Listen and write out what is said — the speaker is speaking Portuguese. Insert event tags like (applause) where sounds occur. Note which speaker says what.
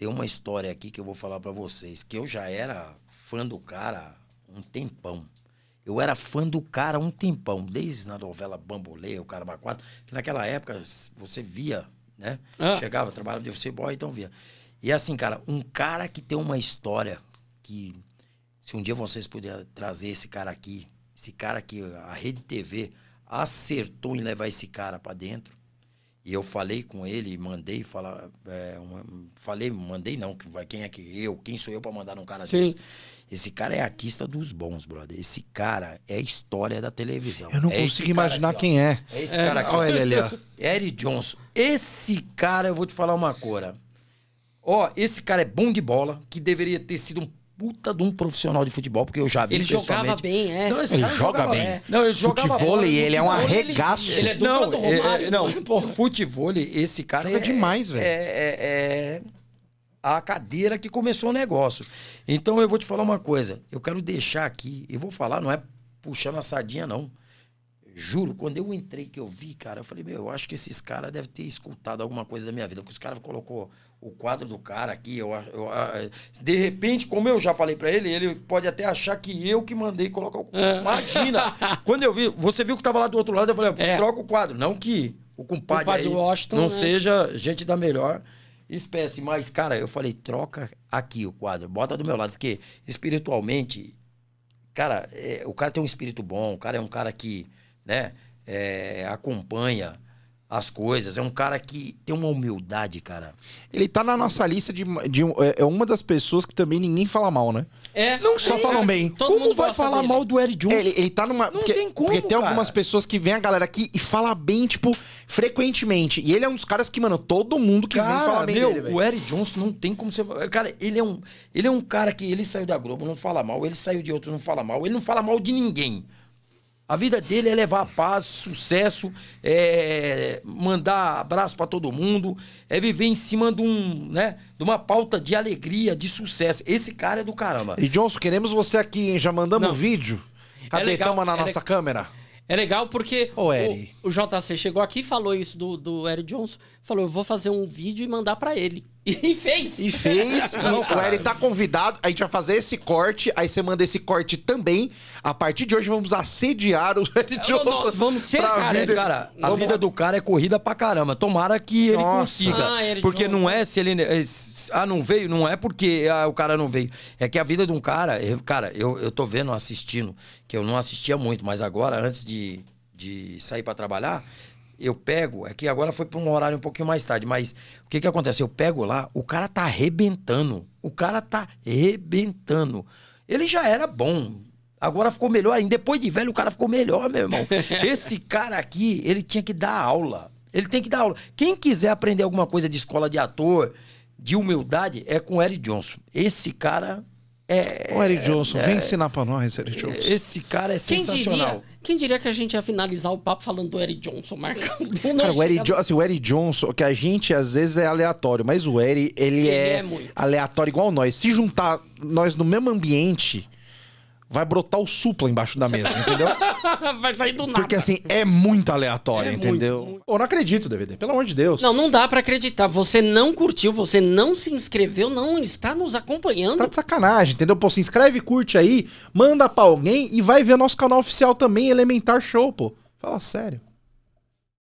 Speaker 1: Tem uma história aqui que eu vou falar para vocês, que eu já era fã do cara um tempão. Eu era fã do cara um tempão, desde na novela Bambolê, o cara 4, que naquela época você via, né? Ah. Chegava, trabalhava de você boy, então via. E assim, cara, um cara que tem uma história que se um dia vocês puderem trazer esse cara aqui, esse cara que a Rede TV acertou em levar esse cara para dentro, e eu falei com ele, mandei falar. É, uma, falei, mandei não, quem é que eu? Quem sou eu para mandar num cara Sim. desse? Esse cara é artista dos bons, brother. Esse cara é história da televisão. Eu não é consigo imaginar aqui,
Speaker 2: quem é. É esse é, cara aqui. Olha ele ali, ó.
Speaker 1: Eric Johnson. Esse cara, eu vou te falar uma coisa. Ó, esse cara é bom de bola, que deveria ter sido um puta de um profissional de futebol, porque eu já vi ele jogava bem, é. Não, esse ele joga bem. É. Não, ele jogava futevôlei, ele é um é arregaço. Ele, ele é não, do é, é, Romário. É, não, por futevôlei, esse cara joga é demais, velho. É, é, é a cadeira que começou o negócio. Então eu vou te falar uma coisa, eu quero deixar aqui, eu vou falar, não é puxando a sardinha não. Juro, quando eu entrei que eu vi, cara, eu falei, meu, eu acho que esses caras devem ter escutado alguma coisa da minha vida. Porque os caras colocou o quadro do cara aqui, eu, eu, eu de repente, como eu já falei para ele, ele pode até achar que eu que mandei colocar o quadro. É. Imagina! quando eu vi, você viu que tava lá do outro lado, eu falei, é. troca o quadro. Não que o compadre, compadre aí Washington, não né? seja gente da melhor espécie, mas, cara, eu falei, troca aqui o quadro, bota do meu lado, porque espiritualmente, cara, é, o cara tem um espírito bom, o cara é um cara que né? É, acompanha as coisas. É um cara que tem uma humildade, cara. Ele tá na nossa lista de. de é, é uma das pessoas que também ninguém fala mal, né?
Speaker 2: É. Não só é, falam bem. como vai falar dele. mal do Eric Jones? ele, ele tá numa. Não porque, tem como. Porque tem cara. algumas pessoas que vem a galera aqui e fala bem, tipo,
Speaker 1: frequentemente. E ele é um dos caras que, mano, todo mundo que cara, vem fala bem meu, dele, O Eric Jones não tem como você. Cara, ele é, um, ele é um cara que ele saiu da Globo, não fala mal. Ele saiu de outro, não fala mal. Ele não fala mal de ninguém. A vida dele é levar paz, sucesso, é mandar abraço para todo mundo, é viver em cima de, um, né, de uma pauta de alegria, de sucesso. Esse cara é do caramba. E
Speaker 2: Johnson, queremos você aqui, hein? Já mandamos vídeo.
Speaker 1: É Cadê? É Tamo na é nossa le... câmera. É legal porque o, o, JC chegou aqui e falou isso do, do Eric Johnson. Falou, eu vou fazer um vídeo e mandar para ele. E fez. E fez. e o Eric
Speaker 2: tá convidado. A gente vai fazer esse corte. Aí você manda esse corte também.
Speaker 1: A partir de hoje vamos assediar o Eric Johnson. Nossa, vamos ser, cara. Vida, cara a vamos... vida do cara é corrida pra caramba. Tomara que ele Nossa. consiga. Ah, porque não é se ele. Eh, ah, não veio? Não é porque ah, o cara não veio. É que a vida de um cara. Cara, eu, eu tô vendo, assistindo, que eu não assistia muito, mas agora, antes de, de sair para trabalhar eu pego, é que agora foi para um horário um pouquinho mais tarde, mas o que que acontece? Eu pego lá, o cara tá arrebentando. O cara tá arrebentando. Ele já era bom. Agora ficou melhor ainda. Depois de velho, o cara ficou melhor, meu irmão. (laughs) Esse cara aqui, ele tinha que dar aula. Ele tem que dar aula. Quem quiser aprender alguma coisa de escola de ator, de humildade, é com o Eric Johnson. Esse cara é, o Eric Johnson, é, vem ensinar pra nós, Eric Johnson. Esse cara é sensacional. Quem diria, quem diria, que a gente ia finalizar o papo falando do Eric Johnson, Marcão?
Speaker 2: (laughs) Cara, o Eric, jo assim, o Eric Johnson, que a gente às vezes é aleatório, mas o Eric, ele, ele é, é aleatório igual nós. Se juntar nós no mesmo ambiente, vai brotar o supla embaixo da mesa, entendeu?
Speaker 1: (laughs) vai sair do nada. Porque assim,
Speaker 2: é muito aleatório, é entendeu? Muito, muito. Eu não acredito, DVD, pelo amor de Deus.
Speaker 1: Não, não dá para acreditar. Você não curtiu, você não se inscreveu, não está nos acompanhando. Tá de
Speaker 2: sacanagem, entendeu? Pô, se inscreve, curte aí, manda pra alguém e vai ver nosso canal oficial também, Elementar Show, pô. Fala sério.